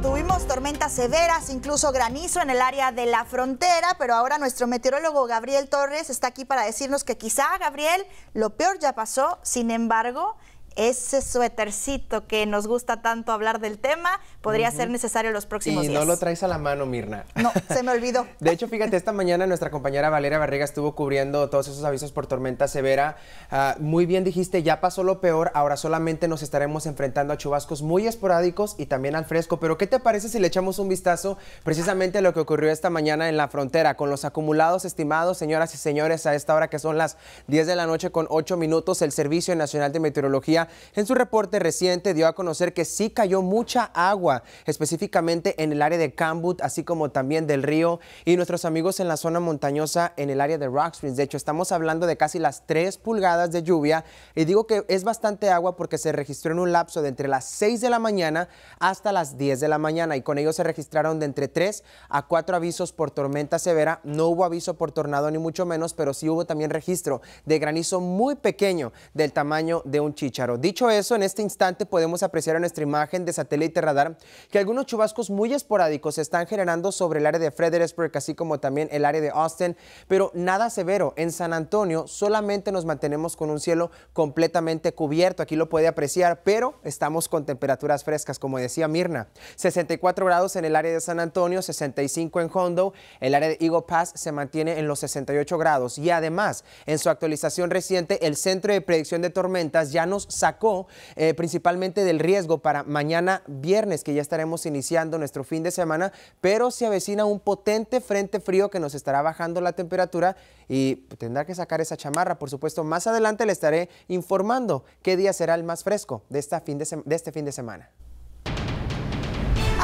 tuvimos tormentas severas, incluso granizo en el área de la frontera, pero ahora nuestro meteorólogo Gabriel Torres está aquí para decirnos que quizá, Gabriel, lo peor ya pasó, sin embargo, ese suétercito que nos gusta tanto hablar del tema podría ser necesario los próximos días. Y no lo traes a la mano, Mirna. No, se me olvidó. De hecho, fíjate, esta mañana nuestra compañera Valeria Barriga estuvo cubriendo todos esos avisos por tormenta severa. Ah, muy bien dijiste, ya pasó lo peor, ahora solamente nos estaremos enfrentando a chubascos muy esporádicos y también al fresco. Pero, ¿qué te parece si le echamos un vistazo precisamente a lo que ocurrió esta mañana en la frontera con los acumulados estimados, señoras y señores, a esta hora que son las 10 de la noche con 8 minutos, el Servicio Nacional de Meteorología en su reporte reciente dio a conocer que sí cayó mucha agua, específicamente en el área de Cambut, así como también del río, y nuestros amigos en la zona montañosa en el área de Rock Springs. De hecho, estamos hablando de casi las 3 pulgadas de lluvia, y digo que es bastante agua porque se registró en un lapso de entre las 6 de la mañana hasta las 10 de la mañana, y con ello se registraron de entre 3 a 4 avisos por tormenta severa. No hubo aviso por tornado ni mucho menos, pero sí hubo también registro de granizo muy pequeño del tamaño de un chícharo. Dicho eso, en este instante podemos apreciar en nuestra imagen de satélite radar que algunos chubascos muy esporádicos se están generando sobre el área de Fredericksburg, así como también el área de Austin, pero nada severo. En San Antonio solamente nos mantenemos con un cielo completamente cubierto, aquí lo puede apreciar, pero estamos con temperaturas frescas, como decía Mirna. 64 grados en el área de San Antonio, 65 en Hondo, el área de Eagle Pass se mantiene en los 68 grados y además en su actualización reciente el Centro de Predicción de Tormentas ya nos sacó eh, principalmente del riesgo para mañana viernes, que ya estaremos iniciando nuestro fin de semana, pero se avecina un potente frente frío que nos estará bajando la temperatura y tendrá que sacar esa chamarra, por supuesto. Más adelante le estaré informando qué día será el más fresco de, esta de, este fin de semana.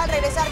regresar,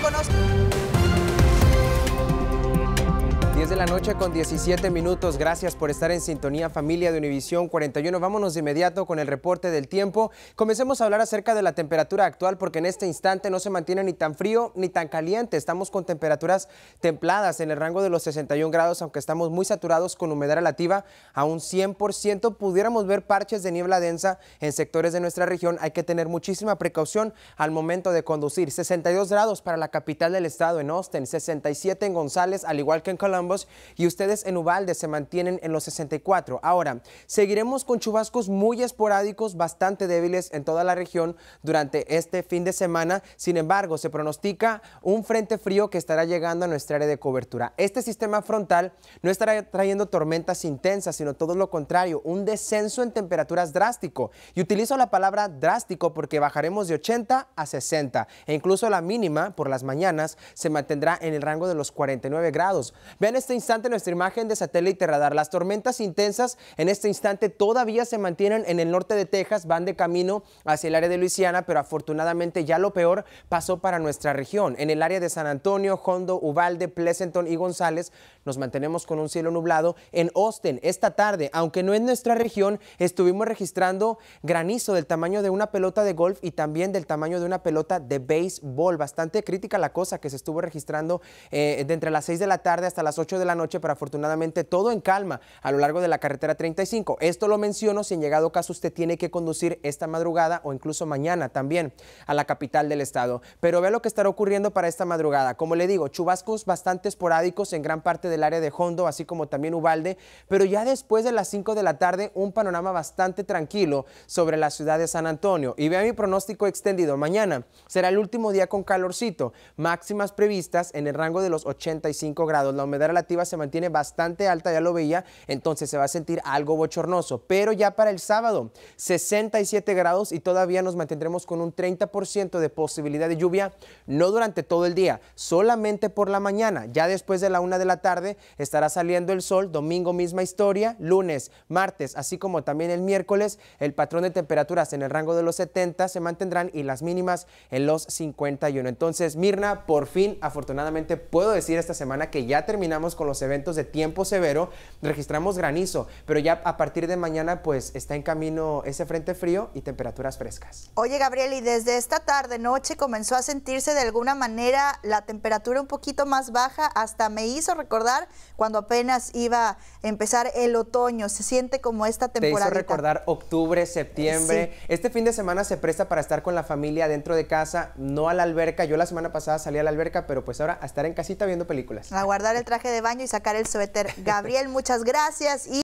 la noche con 17 minutos. Gracias por estar en sintonía familia de Univisión 41. Vámonos de inmediato con el reporte del tiempo. Comencemos a hablar acerca de la temperatura actual porque en este instante no se mantiene ni tan frío ni tan caliente. Estamos con temperaturas templadas en el rango de los 61 grados, aunque estamos muy saturados con humedad relativa a un 100%. Pudiéramos ver parches de niebla densa en sectores de nuestra región. Hay que tener muchísima precaución al momento de conducir. 62 grados para la capital del estado en Austin, 67 en González, al igual que en Columbus y ustedes en Ubalde se mantienen en los 64. Ahora, seguiremos con chubascos muy esporádicos, bastante débiles en toda la región durante este fin de semana. Sin embargo, se pronostica un frente frío que estará llegando a nuestra área de cobertura. Este sistema frontal no estará trayendo tormentas intensas, sino todo lo contrario, un descenso en temperaturas drástico. Y utilizo la palabra drástico porque bajaremos de 80 a 60 e incluso la mínima por las mañanas se mantendrá en el rango de los 49 grados. Vean este instante nuestra imagen de satélite radar. Las tormentas intensas en este instante todavía se mantienen en el norte de Texas, van de camino hacia el área de Luisiana, pero afortunadamente ya lo peor pasó para nuestra región. En el área de San Antonio, Hondo, Uvalde, Pleasanton y González nos mantenemos con un cielo nublado. En Austin, esta tarde, aunque no en nuestra región, estuvimos registrando granizo del tamaño de una pelota de golf y también del tamaño de una pelota de béisbol. Bastante crítica la cosa que se estuvo registrando eh, de entre las 6 de la tarde hasta las 8 de la la noche, pero afortunadamente todo en calma a lo largo de la carretera 35. Esto lo menciono si en llegado caso usted tiene que conducir esta madrugada o incluso mañana también a la capital del estado. Pero vea lo que estará ocurriendo para esta madrugada. Como le digo, chubascos bastante esporádicos en gran parte del área de Hondo, así como también Ubalde, pero ya después de las 5 de la tarde un panorama bastante tranquilo sobre la ciudad de San Antonio. Y vea mi pronóstico extendido. Mañana será el último día con calorcito, máximas previstas en el rango de los 85 grados. La humedad relativa se mantiene bastante alta, ya lo veía, entonces se va a sentir algo bochornoso. Pero ya para el sábado, 67 grados y todavía nos mantendremos con un 30% de posibilidad de lluvia, no durante todo el día, solamente por la mañana. Ya después de la una de la tarde estará saliendo el sol, domingo misma historia, lunes, martes, así como también el miércoles, el patrón de temperaturas en el rango de los 70 se mantendrán y las mínimas en los 51. Entonces, Mirna, por fin, afortunadamente puedo decir esta semana que ya terminamos con los eventos de tiempo severo, registramos granizo, pero ya a partir de mañana pues está en camino ese frente frío y temperaturas frescas. Oye Gabriel, y desde esta tarde noche comenzó a sentirse de alguna manera la temperatura un poquito más baja, hasta me hizo recordar cuando apenas iba a empezar el otoño, se siente como esta temporada. Te hizo recordar octubre, septiembre. Este fin de semana se presta para estar con la familia dentro de casa, no a la alberca. Yo la semana pasada salí a la alberca, pero pues ahora a estar en casita viendo películas. A guardar el traje de baño y sacar el suéter. Gabriel, muchas gracias y